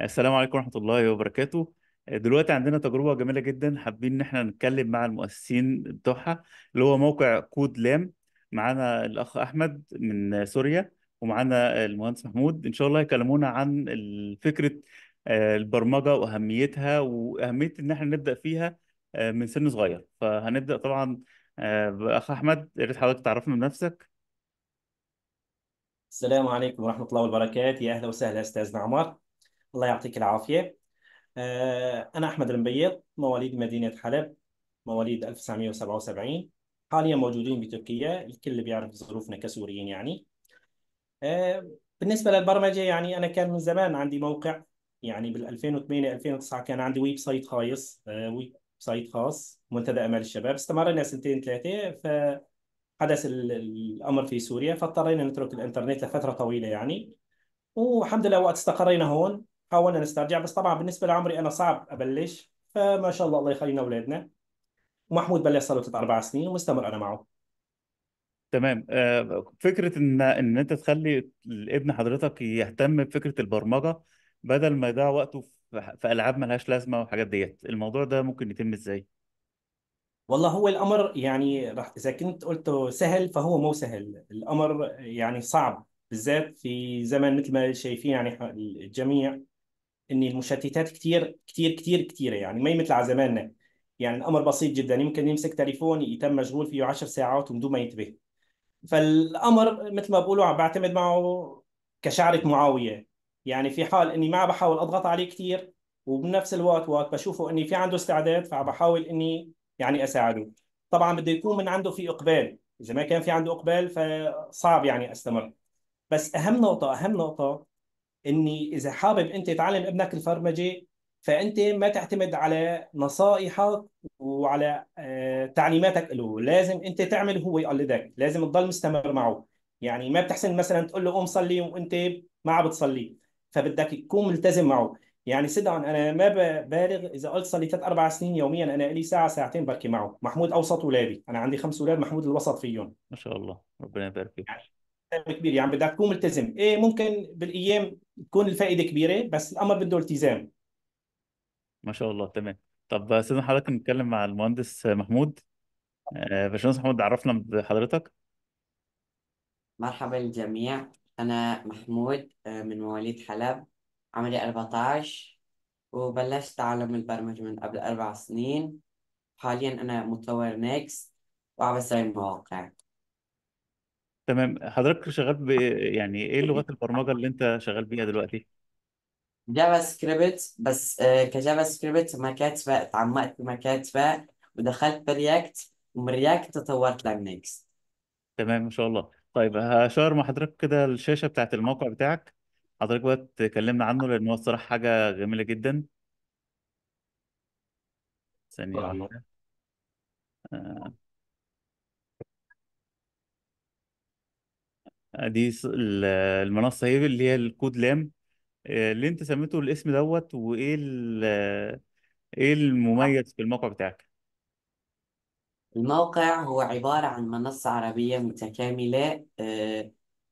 السلام عليكم ورحمة الله وبركاته دلوقتي عندنا تجربة جميلة جدا حابين إن احنا نتكلم مع المؤسسين بتوعها اللي هو موقع كود لام معانا الأخ أحمد من سوريا ومعانا المهندس محمود إن شاء الله يكلمونا عن فكرة آه، البرمجة وأهميتها وأهمية إن احنا نبدأ فيها آه، من سن صغير فهنبدأ طبعا آه، بأخ أحمد يا ريت حضرتك تعرفنا بنفسك السلام عليكم ورحمة الله وبركاته يا أهلا وسهلا أستاذنا عمر الله يعطيك العافية آه، أنا أحمد المبيض مواليد مدينة حلب مواليد 1977 حاليا موجودين بتركيا الكل بيعرف ظروفنا كسوريين يعني آه، بالنسبة للبرمجة يعني أنا كان من زمان عندي موقع يعني بال 2008 2009 كان عندي ويب سايت خايص آه، ويب سايت خاص منتدى أمل الشباب استمرنا سنتين ثلاثة ف حدث الامر في سوريا فاضطرينا نترك الانترنت لفتره طويله يعني والحمد لله وقت استقرينا هون حاولنا نسترجع بس طبعا بالنسبه لعمري انا صعب ابلش فما شاء الله الله يخلينا اولادنا ومحمود بلش صار له اربع سنين ومستمر انا معه تمام آه، فكره ان ان انت تخلي الابن حضرتك يهتم بفكره البرمجه بدل ما يضيع وقته في العاب ملهاش لازمه وحاجات ديت الموضوع ده ممكن يتم ازاي والله هو الأمر يعني رح إذا كنت قلته سهل فهو مو سهل الأمر يعني صعب بالذات في زمن مثل ما شايفين يعني الجميع ان المشتتات كثير كثير كثير كثيره يعني ما مثل على زماننا يعني الامر بسيط جدا يمكن يمسك تليفون يتم مشغول فيه 10 ساعات ومدون دون ما ينتبه فالامر مثل ما بقولوا عم بعتمد معه كشعره معاويه يعني في حال اني ما بحاول اضغط عليه كثير وبنفس الوقت وقت بشوفه اني في عنده استعداد فعم بحاول اني يعني اساعده طبعا بده يكون من عنده في اقبال اذا ما كان في عنده اقبال فصعب يعني استمر بس اهم نقطه اهم نقطه اني اذا حابب انت تعلم ابنك الفرمجه فانت ما تعتمد على نصائحك وعلى آه، تعليماتك له لازم انت تعمل هو يقلدك لازم تضل مستمر معه يعني ما بتحسن مثلا تقول له قوم صلي وانت ما عم بتصلي فبدك تكون ملتزم معه يعني صدقا انا ما ببالغ اذا قلت صار لي ثلاث اربع سنين يوميا انا لي ساعه ساعتين بركي معه محمود اوسط اولادي انا عندي خمس اولاد محمود الوسط فيهم ما شاء الله ربنا يبارك فيك يعني كبير يعني بدك تكون ملتزم ايه ممكن بالايام تكون الفائده كبيره بس الامر بده التزام ما شاء الله تمام طب استاذن حضرتك نتكلم مع المهندس محمود آه، باشمهندس محمود عرفنا بحضرتك مرحبا الجميع أنا محمود آه، من مواليد حلب عمري 14 وبلشت تعلم البرمجة من قبل أربع سنين حاليا أنا مطور نيكس وعم بسوي مواقع تمام حضرتك شغال ب يعني ايه لغات البرمجه اللي انت شغال بيها دلوقتي؟ جافا سكريبت بس آه، كجافا سكريبت ما كاتبة تعمقت ما كاتبة ودخلت برياكت ومن رياكت تطورت لنكست تمام ما شاء الله طيب هشار مع حضرتك كده الشاشه بتاعت الموقع بتاعك حضرتك بقى اتكلمنا عنه لأن هو الصراحة حاجة جميلة جدا ثانية طبعا واحدة آه، دي المنصة هي اللي هي الكود لام آه، اللي أنت سميته الاسم دوت وإيه إيه المميز في الموقع بتاعك؟ الموقع هو عبارة عن منصة عربية متكاملة آه،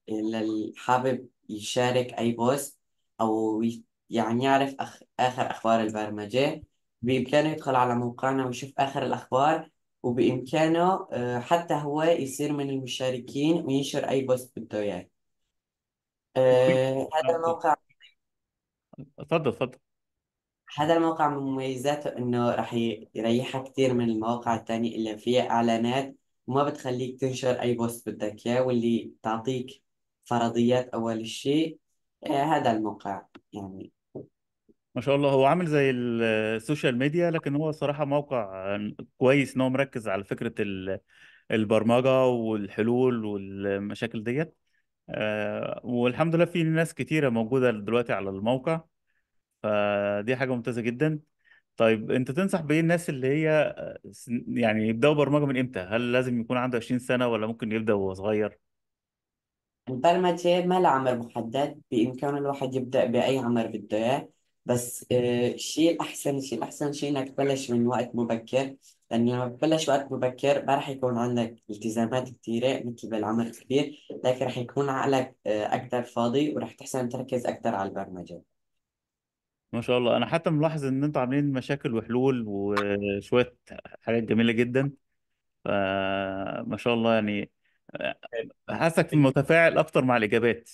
اللي حابب يشارك أي بوست أو يعني يعرف أخ... آخر أخبار البرمجة بإمكانه يدخل على موقعنا ويشوف آخر الأخبار وبإمكانه آه، حتى هو يصير من المشاركين وينشر أي بوست بده إياه آه، هذا الموقع تفضل تفضل هذا الموقع من مميزاته إنه راح يريحك كثير من المواقع الثانيه اللي فيها إعلانات وما بتخليك تنشر أي بوست بدك إياه واللي تعطيك فرضيات أول شيء آه، هذا الموقع يعني ما شاء الله هو عامل زي السوشيال ميديا لكن هو صراحة موقع آه، كويس ان هو مركز على فكرة البرمجة والحلول والمشاكل ديت آه، والحمد لله في ناس كتيرة موجودة دلوقتي على الموقع فدي حاجة ممتازة جدا طيب انت تنصح بايه الناس اللي هي يعني يبداوا برمجة من امتى؟ هل لازم يكون عنده 20 سنة ولا ممكن يبدا وهو صغير؟ البرمجة ما لها عمر محدد بإمكان الواحد يبدأ بأي عمر بده إياه بس آه، الشيء الأحسن الشيء الأحسن شيء إنك تبلش من وقت مبكر لأن لما تبلش وقت مبكر ما راح يكون عندك التزامات كثيرة مثل بالعمر الكبير لكن راح يكون عقلك آه، أكثر فاضي وراح تحسن تركز أكثر على البرمجة ما شاء الله انا حتى ملاحظ ان انتوا عاملين مشاكل وحلول وشويه حاجات جميله جدا فما شاء الله يعني حاسك متفاعل اكثر مع الاجابات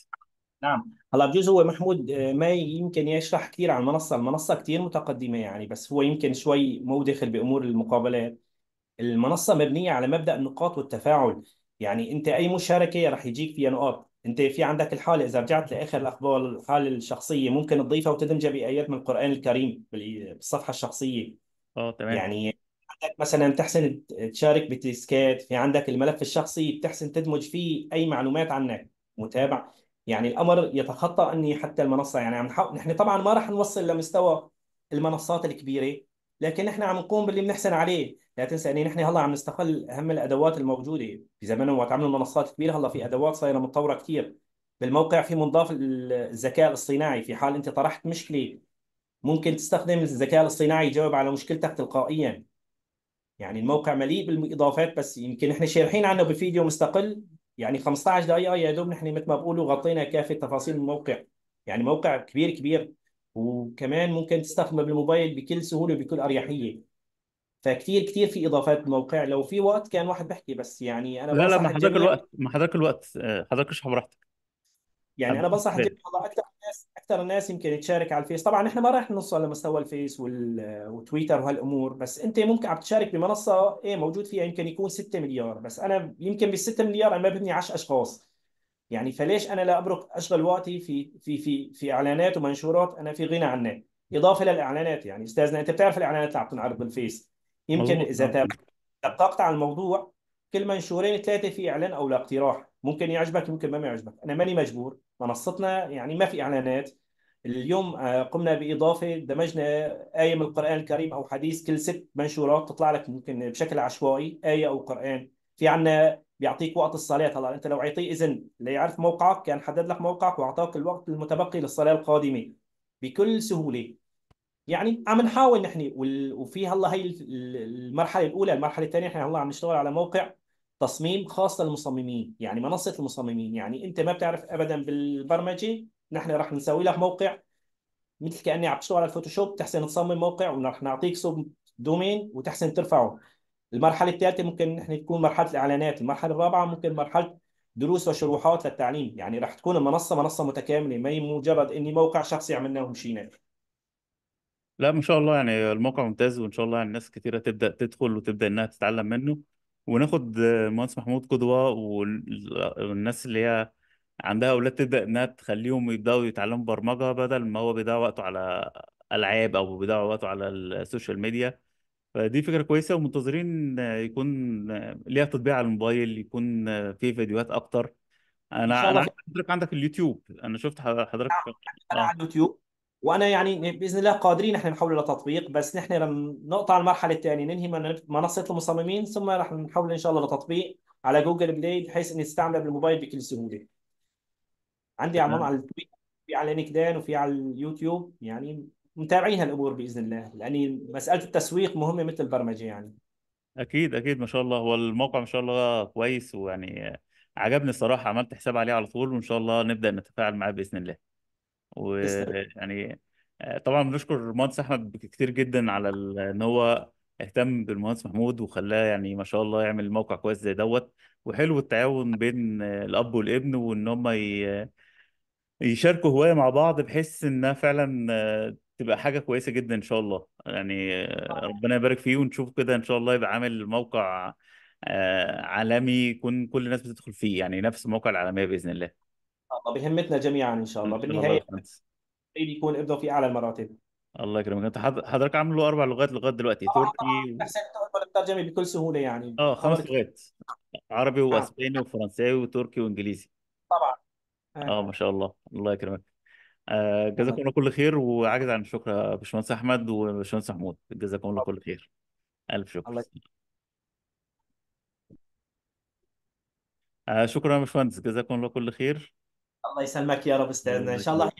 نعم هلا بجوز هو محمود آه، ما يمكن يشرح كثير عن المنصه، المنصه كثير متقدمه يعني بس هو يمكن شوي مو داخل بامور المقابلات. المنصه مبنيه على مبدا النقاط والتفاعل، يعني انت اي مشاركه رح يجيك فيها نقاط، انت في عندك الحاله اذا رجعت لاخر الاخبار الحاله الشخصيه ممكن تضيفها وتدمجها بايات من القران الكريم بالصفحه الشخصيه. اه تمام يعني عندك مثلا بتحسن تشارك بتسكات في عندك الملف الشخصي بتحسن تدمج فيه اي معلومات عنك متابع يعني الامر يتخطى اني حتى المنصه يعني عم نحاول نحن طبعا ما راح نوصل لمستوى المنصات الكبيره لكن نحن عم نقوم باللي بنحسن عليه لا تنسى اني نحن هلا عم نستقل اهم الادوات الموجوده في زمان وقت عملوا منصات كبيره هلا في ادوات صايره متطوره كثير بالموقع في منضاف الذكاء الاصطناعي في حال انت طرحت مشكله ممكن تستخدم الذكاء الاصطناعي يجاوب على مشكلتك تلقائيا يعني الموقع مليء بالاضافات بس يمكن احنا شارحين عنه بفيديو مستقل يعني 15 دقيقه يا دوب نحن مثل ما بقولوا غطينا كافه تفاصيل الموقع يعني موقع كبير كبير وكمان ممكن تستخدمه بالموبايل بكل سهوله وبكل اريحيه فكتير كتير في اضافات بالموقع لو في وقت كان واحد بحكي بس يعني انا لا لا ما حضرتك الوقت ما حضرتك الوقت آه، حضرتك اشرح براحتك يعني انا بنصح الجميع اكثر الناس اكثر الناس يمكن تشارك على الفيس طبعا احنا ما راح نوصل لمستوى الفيس وتويتر وهالامور بس انت ممكن عم تشارك بمنصه ايه موجود فيها يمكن يكون 6 مليار بس انا يمكن بال 6 مليار انا ما ببني 10 اشخاص يعني فليش انا لا ابرك اشغل وقتي في في في في اعلانات ومنشورات انا في غنى عنها اضافه للاعلانات يعني استاذنا انت بتعرف الاعلانات اللي عم تنعرض بالفيس يمكن اذا دققت على الموضوع كل منشورين ثلاثه في اعلان او لاقتراح ممكن يعجبك ممكن ما يعجبك انا ماني مجبور منصتنا يعني ما في اعلانات اليوم آه، قمنا باضافه دمجنا ايه من القران الكريم او حديث كل ست منشورات تطلع لك ممكن بشكل عشوائي ايه او قران في عنا بيعطيك وقت الصلاه هلا انت لو اعطيه اذن ليعرف موقعك كان حدد لك موقعك واعطاك الوقت المتبقي للصلاه القادمه بكل سهوله يعني عم نحاول نحن وفي هلا هي المرحله الاولى المرحله الثانيه نحن هلا عم نشتغل على موقع تصميم خاص للمصممين يعني منصه المصممين يعني انت ما بتعرف ابدا بالبرمجه نحن راح نسوي لك موقع مثل كاني عم تشتغل على الفوتوشوب تحسن تصمم موقع ونحن نعطيك سب دومين وتحسن ترفعه المرحله الثالثه ممكن نحن تكون مرحله الاعلانات المرحله الرابعه ممكن مرحله دروس وشروحات للتعليم يعني راح تكون المنصه منصه متكامله ما هي مجرد اني موقع شخصي عملناه ومشينا لا ان شاء الله يعني الموقع ممتاز وان شاء الله يعني ناس كثيره تبدا تدخل وتبدا انها تتعلم منه وناخد مهندس محمود قدوة والناس اللي هي عندها أولاد تبدأ إنها تخليهم يبدأوا يتعلموا برمجة بدل ما هو بيضيع وقته على ألعاب أو بيضيع وقته على السوشيال ميديا فدي فكرة كويسة ومنتظرين يكون ليها تطبيق على الموبايل يكون في فيديوهات أكتر إن شاء أنا الله انا حضرتك عندك اليوتيوب أنا شفت حضرتك آه، أنا آه. على اليوتيوب وانا يعني باذن الله قادرين احنا نحول لتطبيق بس نحن لما نقطع المرحله الثانيه ننهي منصه المصممين ثم راح نحول ان شاء الله لتطبيق على جوجل بلاي بحيث ان يستعمل بالموبايل بكل سهوله. عندي على على في على لينكدين وفي على اليوتيوب يعني متابعين هالامور باذن الله لاني مساله التسويق مهمه مثل البرمجه يعني. اكيد اكيد ما شاء الله هو الموقع ما شاء الله كويس ويعني عجبني الصراحه عملت حساب عليه على طول وان شاء الله نبدا نتفاعل معاه باذن الله. تسلم ويعني آه، طبعا بنشكر المهندس احمد كتير جدا على ان هو اهتم بالمهندس محمود وخلاه يعني ما شاء الله يعمل موقع كويس زي دوت وحلو التعاون بين الاب والابن وان هم ي- يشاركوا هواية مع بعض بحيث انها فعلا آه، تبقى حاجة كويسة جدا ان شاء الله يعني آه، ربنا يبارك فيه ونشوف كده ان شاء الله يبقى عامل موقع عالمي يكون كل الناس بتدخل فيه يعني نفس الموقع العالمية بإذن الله الله بهمتنا جميعا ان شاء الله بالنهايه يكون ابنه في اعلى المراتب الله يكرمك انت حضرتك عامل له اربع لغات لغايه دلوقتي آه، تركي احسن تقدر الترجمه بكل سهوله يعني اه خمس لغات عربي نعم. واسباني وفرنساوي وتركي وانجليزي طبعا اه ما شاء الله الله يكرمك آه جزاكم الله كل خير وعاجز عن الشكر يا باشمهندس احمد وباشمهندس محمود جزاكم الله كل خير الف شكر الله آه شكرا يا باشمهندس جزاكم الله كل خير الله يسلمك يا رب استاذنا ان شاء الله